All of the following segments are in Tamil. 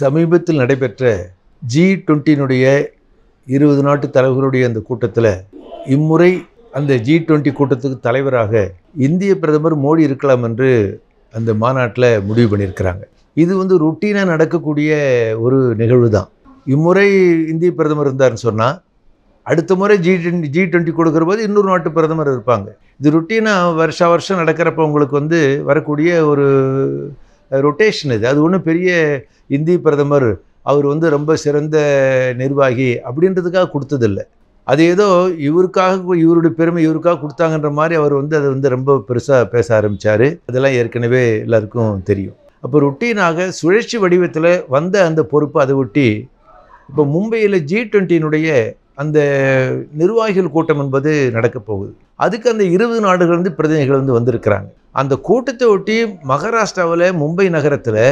சமீபத்தில் நடைபெற்ற ஜி டுவெண்ட்டினுடைய இருபது நாட்டு தலைவர்களுடைய அந்த கூட்டத்தில் இம்முறை அந்த ஜி டுவெண்ட்டி கூட்டத்துக்கு தலைவராக இந்திய பிரதமர் மோடி இருக்கலாம் என்று அந்த மாநாட்டில் முடிவு பண்ணியிருக்கிறாங்க இது வந்து ருட்டீனாக நடக்கக்கூடிய ஒரு நிகழ்வு தான் இம்முறை இந்திய பிரதமர் இருந்தார்னு சொன்னால் அடுத்த முறை ஜி டுவெண்ட்டி ஜி டுவெண்ட்டி கொடுக்குற போது இன்னொரு நாட்டு பிரதமர் இருப்பாங்க இது ருட்டீனாக வருஷா வருஷம் நடக்கிறப்ப உங்களுக்கு வந்து வரக்கூடிய ஒரு ரொட்டேஷன் இது அது ஒன்றும் பெரிய இந்தி பிரதமர் அவர் வந்து ரொம்ப சிறந்த நிர்வாகி அப்படின்றதுக்காக கொடுத்ததில்லை அது ஏதோ இவருக்காக இவருடைய பெருமை இவருக்காக கொடுத்தாங்கன்ற மாதிரி அவர் வந்து அதை வந்து ரொம்ப பெருசாக பேச ஆரம்பித்தார் அதெல்லாம் ஏற்கனவே எல்லாருக்கும் தெரியும் அப்போ ரொட்டீனாக சுழற்சி வடிவத்தில் வந்த அந்த பொறுப்பு அதை ஒட்டி இப்போ மும்பையில் ஜி டுவெண்ட்டினுடைய அந்த நிர்வாகிகள் கூட்டம் என்பது நடக்கப் போகுது அதுக்கு அந்த இருபது நாடுகள் வந்து பிரதிநிதிகள் வந்து வந்திருக்கிறாங்க அந்த கூட்டத்தை ஒட்டி மகாராஷ்டிராவில் மும்பை நகரத்தில்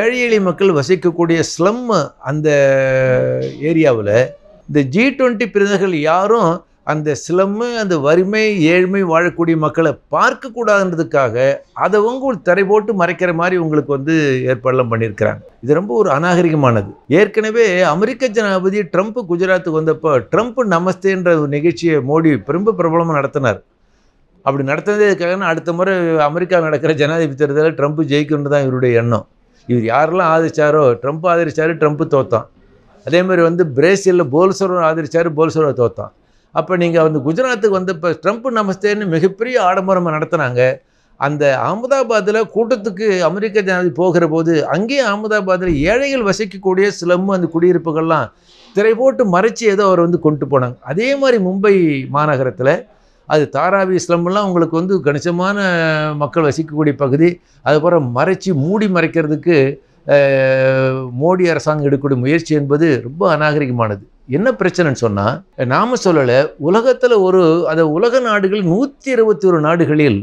ஏழை எளிய மக்கள் வசிக்கக்கூடிய ஸ்லம் அந்த ஏரியாவில் இந்த ஜி டுவெண்ட்டி பிரதிநிதிகள் யாரும் அந்த சிலம்மு அந்த வறுமை ஏழ்மை வாழக்கூடிய மக்களை பார்க்கக்கூடாதுன்றதுக்காக அதை ஒரு தரை போட்டு மறைக்கிற மாதிரி உங்களுக்கு வந்து ஏற்பாடெல்லாம் பண்ணியிருக்கிறாங்க இது ரொம்ப ஒரு அநாகரிகமானது ஏற்கனவே அமெரிக்க ஜனாதிபதி ட்ரம்ப் குஜராத்துக்கு வந்தப்போ ட்ரம்ப் நமஸ்தேன்ற நிகழ்ச்சியை மோடி ரொம்ப பிரபலமாக நடத்தினார் அப்படி நடத்துனதே அடுத்த முறை அமெரிக்கா நடக்கிற ஜனாதிபதி தேர்தலில் ட்ரம்ப் ஜெயிக்கணும்னு தான் இவருடைய எண்ணம் இவர் யாரெல்லாம் ஆதரிச்சாரோ ட்ரம்ப் ஆதரிச்சாரு ட்ரம்ப் தோத்தான் அதே மாதிரி வந்து பிரேசிலில் போல்சரோ ஆதரிச்சாரு போல்சரோ தோத்தான் அப்போ நீங்கள் வந்து குஜராத்துக்கு வந்து இப்போ ட்ரம்ப் நமஸ்தேன்னு மிகப்பெரிய ஆடம்பரமாக நடத்துனாங்க அந்த அகமதாபாத்தில் கூட்டத்துக்கு அமெரிக்க ஜனாதிபதி போகிற போது அங்கேயும் அகமதாபாத்தில் ஏழைகள் வசிக்கக்கூடிய சிலம்பு அந்த குடியிருப்புகள்லாம் திரை போட்டு மறைச்சி ஏதோ அவர் வந்து கொண்டு போனாங்க அதே மாதிரி மும்பை மாநகரத்தில் அது தாராவி இஸ்லாம்லாம் உங்களுக்கு வந்து கணிசமான மக்கள் வசிக்கக்கூடிய பகுதி அதுபோல் மறைச்சி மூடி மறைக்கிறதுக்கு மோடி அரசாங்கம் எடுக்கக்கூடிய முயற்சி என்பது ரொம்ப அநாகரிகமானது என்ன பிரச்சனைன்னு சொன்னால் நாம் சொல்லலை உலகத்தில் ஒரு அந்த உலக நாடுகள் நூற்றி இருபத்தி ஒரு நாடுகளில்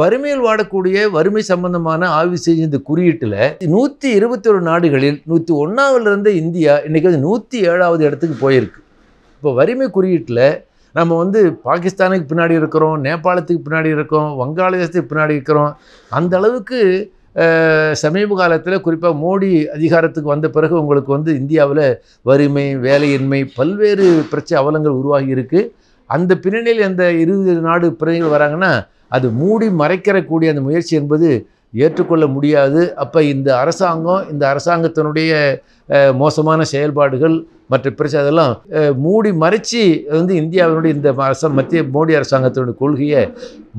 வறுமையில் வாடக்கூடிய வறுமை சம்பந்தமான ஆய்வு செய்த இந்த குறியீட்டில் நூற்றி இருபத்தி ஒரு நாடுகளில் நூற்றி ஒன்றாவதுலேருந்து இந்தியா இன்றைக்கி அது நூற்றி ஏழாவது இடத்துக்கு போயிருக்கு இப்போ வறுமை குறியீட்டில் நம்ம வந்து பாகிஸ்தானுக்கு பின்னாடி இருக்கிறோம் நேபாளத்துக்கு பின்னாடி இருக்கிறோம் வங்காளதேசத்துக்கு பின்னாடி இருக்கிறோம் அந்த அளவுக்கு சமீப காலத்தில் குறிப்பாக மோடி அதிகாரத்துக்கு வந்த பிறகு உங்களுக்கு வந்து இந்தியாவில் வறுமை வேலையின்மை பல்வேறு பிரச்சனை அவலங்கள் உருவாகி இருக்குது அந்த பின்னணியில் அந்த இருபது நாடு பிரதிகள் வராங்கன்னா அது மூடி மறைக்கிறக்கூடிய அந்த முயற்சி என்பது ஏற்றுக்கொள்ள முடியாது அப்போ இந்த அரசாங்கம் இந்த அரசாங்கத்தினுடைய மோசமான செயல்பாடுகள் மற்ற பிரச்சனை அதெல்லாம் மூடி மறைச்சி வந்து இந்தியாவினுடைய இந்த அரச மத்திய மோடி அரசாங்கத்தினுடைய கொள்கையை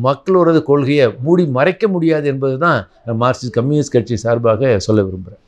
மக்களோட கொள்கையை மூடி மறைக்க முடியாது என்பது தான் மார்க்சிஸ்ட் கம்யூனிஸ்ட் கட்சி சார்பாக சொல்ல விரும்புகிறேன்